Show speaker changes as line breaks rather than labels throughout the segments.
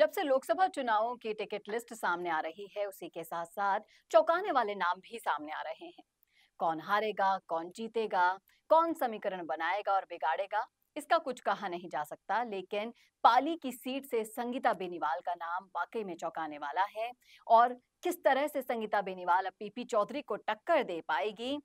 जब से लोकसभा चुनावों की टिकट लिस्ट सामने आ रही है उसी के साथ साथ चौंकाने वाले नाम भी सामने आ रहे हैं कौन हारेगा कौन जीतेगा कौन समीकरण बनाएगा और बिगाड़ेगा इसका कुछ कहा नहीं जा सकता लेकिन पाली की सीट से संगीता बेनीवाल का नाम वाकई में चौंकाने वाला है और किस तरह से संगीता बेनीवाल अब पीपी चौधरी को टक्कर दे पाएगी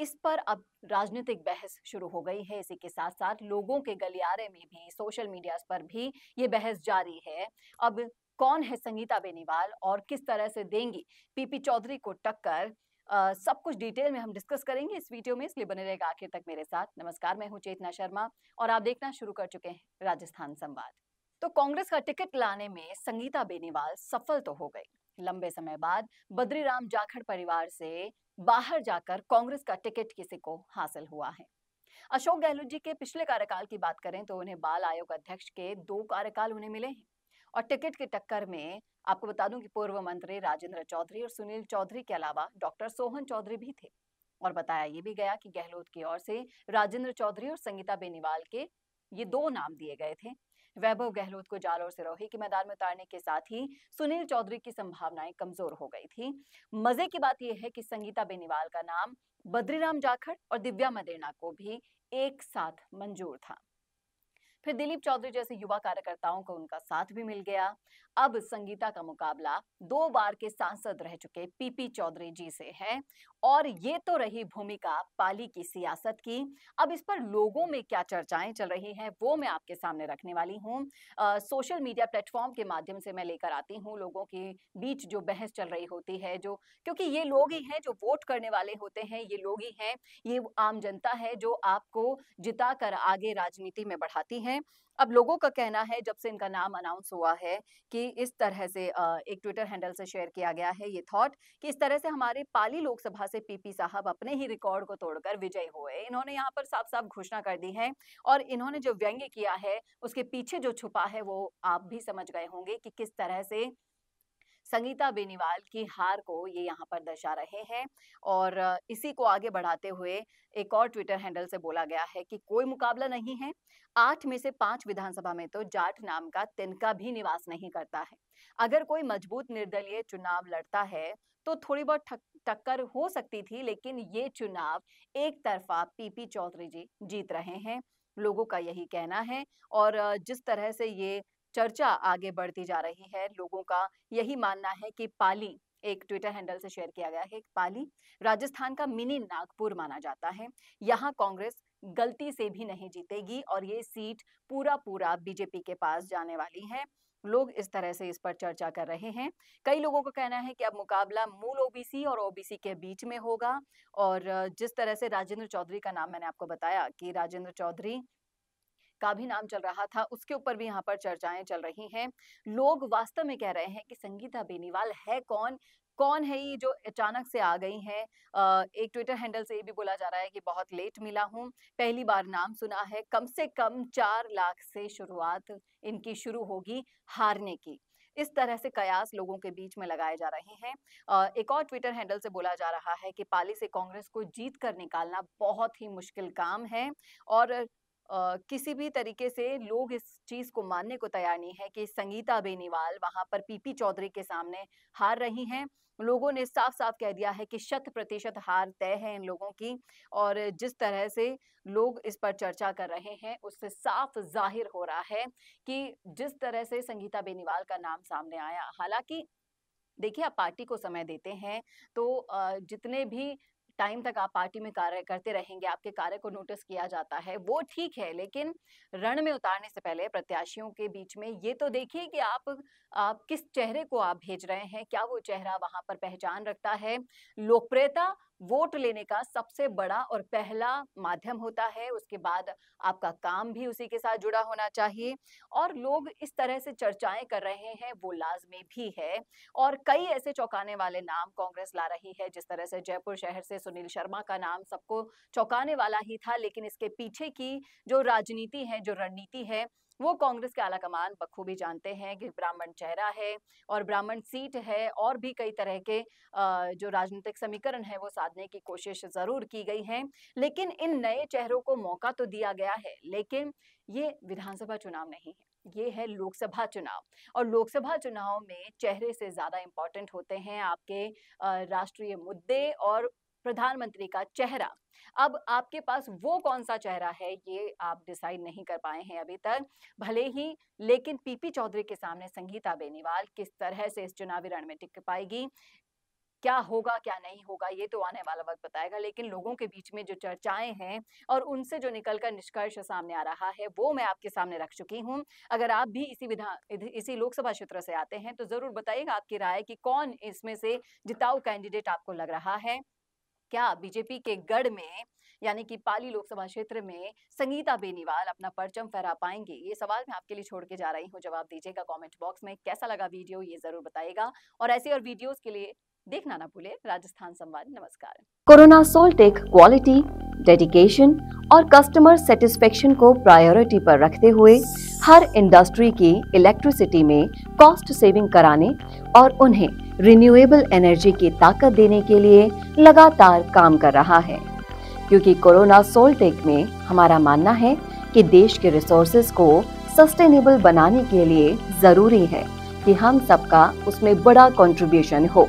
इस पर अब राजनीतिक बहस शुरू हो गई है इसी के साथ साथ लोगों के गलियारे में भी सोशल मीडिया पर भी ये बहस जारी है अब कौन है संगीता बेनीवाल और किस तरह से देंगी पीपी चौधरी को टक्कर सब कुछ डिटेल में हम डिस्कस करेंगे इस वीडियो में इसलिए बने रहेगा आखिर तक मेरे साथ नमस्कार मैं हूं चेतना शर्मा और आप देखना शुरू कर चुके हैं राजस्थान संवाद तो कांग्रेस का टिकट लाने में संगीता बेनीवाल सफल तो हो गई लंबे समय बाद बद्रीराम जाखड़ परिवार से बाहर जाकर कांग्रेस का टिकट किसी को हासिल हुआ है अशोक गहलोत जी के पिछले कार्यकाल की बात करें तो उन्हें बाल आयोग अध्यक्ष के दो कार्यकाल उन्हें मिले हैं और टिकट की टक्कर में आपको बता दूं कि पूर्व मंत्री राजेंद्र चौधरी और सुनील चौधरी के अलावा डॉक्टर सोहन चौधरी भी थे और बताया ये भी गया कि गहलोत की ओर से राजेंद्र चौधरी और संगीता बेनीवाल के ये दो नाम दिए गए थे वैभव गहलोत को जालौर सिरोही के मैदान में उतारने के साथ ही सुनील चौधरी की संभावनाएं कमजोर हो गई थी मजे की बात यह है कि संगीता बेनीवाल का नाम बद्रीराम जाखड़ और दिव्या मदेना को भी एक साथ मंजूर था फिर दिलीप चौधरी जैसे युवा कार्यकर्ताओं को उनका साथ भी मिल गया अब संगीता का मुकाबला दो बार के सांसद रह चुके पीपी चौधरी जी से है और ये तो रही भूमिका पाली की सियासत की अब इस पर लोगों में क्या चर्चाएं चल रही हैं वो मैं आपके सामने रखने वाली हूँ सोशल मीडिया प्लेटफॉर्म के माध्यम से मैं लेकर आती हूँ लोगों के बीच जो बहस चल रही होती है जो क्योंकि ये लोग ही हैं जो वोट करने वाले होते हैं ये लोग ही हैं ये आम जनता है जो आपको जिता कर आगे राजनीति में बढ़ाती है अब लोगों का कहना है जब से इनका नाम अनाउंस हुआ है कि इस तरह से एक ट्विटर हैंडल से शेयर किया गया है ये थॉट कि इस तरह से हमारे पाली लोकसभा से पीपी साहब अपने ही रिकॉर्ड को तोड़कर विजय हुए इन्होंने यहाँ पर साफ साफ घोषणा कर दी है और इन्होंने जो व्यंग्य किया है उसके पीछे जो छुपा है वो आप भी समझ गए होंगे कि किस तरह से संगीता बेनीवाल की हार को ये यहाँ पर दर्शा रहे हैं और इसी को आगे बढ़ाते हुए एक और ट्विटर हैंडल से बोला गया है कि कोई मुकाबला नहीं है आठ में से पांच विधानसभा में तो जाट नाम का तिनका भी निवास नहीं करता है अगर कोई मजबूत निर्दलीय चुनाव लड़ता है तो थोड़ी बहुत टक्कर हो सकती थी लेकिन ये चुनाव एक तरफा पीपी चौधरी जी जीत रहे हैं लोगों का यही कहना है और जिस तरह से ये चर्चा आगे बढ़ती जा रही है लोगों का यही मानना है कि पाली एक ट्विटर हैंडल से शेयर किया गया है पाली राजस्थान का मिनी नागपुर माना जाता है यहाँ कांग्रेस गलती से भी नहीं जीतेगी और ये सीट पूरा पूरा बीजेपी के पास जाने वाली है लोग इस तरह से इस पर चर्चा कर रहे हैं कई लोगों का कहना है कि अब मुकाबला मूल ओबीसी और ओबीसी के बीच में होगा और जिस तरह से राजेंद्र चौधरी का नाम मैंने आपको बताया कि राजेंद्र चौधरी का भी नाम चल रहा था उसके ऊपर भी यहाँ पर चर्चाएं चल रही हैं लोग वास्तव में कह रहे हैं कि संगीता बेनीवाल है कौन कौन है ये जो अचानक से आ गई हैं एक ट्विटर हैंडल से ये भी बोला जा रहा है कि बहुत लेट मिला हूँ पहली बार नाम सुना है कम से कम चार लाख से शुरुआत इनकी शुरू होगी हारने की इस तरह से कयास लोगों के बीच में लगाए जा रहे हैं एक और ट्विटर हैंडल से बोला जा रहा है कि पाली से कांग्रेस को जीत कर निकालना बहुत ही मुश्किल काम है और किसी भी तरीके से लोग इस चीज को मानने को तैयार नहीं है कि संगीता बेनीवाल वहां पर पीपी चौधरी के सामने हार रही हैं लोगों ने साफ साफ कह दिया है कि शत प्रतिशत हार तय है इन लोगों की और जिस तरह से लोग इस पर चर्चा कर रहे हैं उससे साफ जाहिर हो रहा है कि जिस तरह से संगीता बेनीवाल का नाम सामने आया हालांकि देखिए आप पार्टी को समय देते हैं तो जितने भी टाइम तक आप पार्टी में कार्य करते रहेंगे आपके कार्य को नोटिस किया जाता है वो ठीक है लेकिन रण में उतारने से पहले प्रत्याशियों के बीच में ये तो देखिए कि आप आप किस चेहरे को आप भेज रहे हैं क्या वो चेहरा वहां पर पहचान रखता है लोकप्रियता वोट लेने का सबसे बड़ा और पहला माध्यम होता है उसके बाद आपका काम भी उसी के साथ जुड़ा होना चाहिए और लोग इस तरह से चर्चाएं कर रहे हैं वो लाजमी भी है और कई ऐसे चौंकाने वाले नाम कांग्रेस ला रही है जिस तरह से जयपुर शहर से सुनील शर्मा का नाम सबको चौंकाने वाला ही था लेकिन इसके पीछे की जो राजनीति है जो रणनीति है वो कांग्रेस के आला कमान बखूबी जानते हैं कि ब्राह्मण चेहरा है और ब्राह्मण सीट है और भी कई तरह के जो राजनीतिक समीकरण है वो साधने की कोशिश जरूर की गई है लेकिन इन नए चेहरों को मौका तो दिया गया है लेकिन ये विधानसभा चुनाव नहीं है ये है लोकसभा चुनाव और लोकसभा चुनाव में चेहरे से ज़्यादा इंपॉर्टेंट होते हैं आपके राष्ट्रीय मुद्दे और प्रधानमंत्री का चेहरा अब आपके पास वो कौन सा चेहरा है ये आप डिसाइड नहीं कर पाए हैं अभी तक भले ही लेकिन पीपी चौधरी के सामने संगीता बेनीवाल किस तरह से इस चुनावी रण में टिक पाएगी क्या होगा क्या नहीं होगा ये तो आने वाला वक्त बताएगा लेकिन लोगों के बीच में जो चर्चाएं हैं और उनसे जो निकलकर निष्कर्ष सामने आ रहा है वो मैं आपके सामने रख चुकी हूँ अगर आप भी इसी विधान इसी लोकसभा क्षेत्र से आते हैं तो जरूर बताइएगा आपकी राय कि कौन इसमें से जिताऊ कैंडिडेट आपको लग रहा है क्या बीजेपी के गढ़ में यानी कि पाली लोकसभा क्षेत्र में संगीता बेनीवाल अपना परचम फहरा पाएंगे ये सवाल मैं आपके लिए छोड़ के जा रही हूँ जवाब दीजिएगा कमेंट बॉक्स में कैसा लगा वीडियो ये जरूर बताएगा और ऐसे और वीडियोस के लिए देखना ना भूले राजस्थान संवाद नमस्कार कोरोना सोल्टेक क्वालिटी डेडिकेशन और कस्टमर सेटिस्फेक्शन को प्रायोरिटी पर रखते हुए हर इंडस्ट्री की इलेक्ट्रिसिटी में कॉस्ट सेविंग कराने और उन्हें रिन्यूएबल एनर्जी की ताकत देने के लिए लगातार काम कर रहा है क्योंकि कोरोना सोलटेक में हमारा मानना है कि देश के रिसोर्सेज को सस्टेनेबल बनाने के लिए ज़रूरी है कि हम सबका उसमें बड़ा कंट्रीब्यूशन हो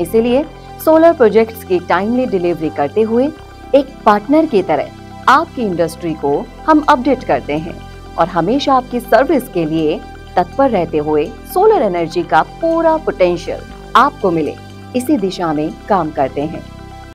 इसीलिए सोलर प्रोजेक्ट्स की टाइमली डिलीवरी करते हुए एक पार्टनर की तरह आपकी इंडस्ट्री को हम अपडेट करते हैं और हमेशा आपकी सर्विस के लिए तत्पर रहते हुए सोलर एनर्जी का पूरा पोटेंशियल आपको मिले इसी दिशा में काम करते हैं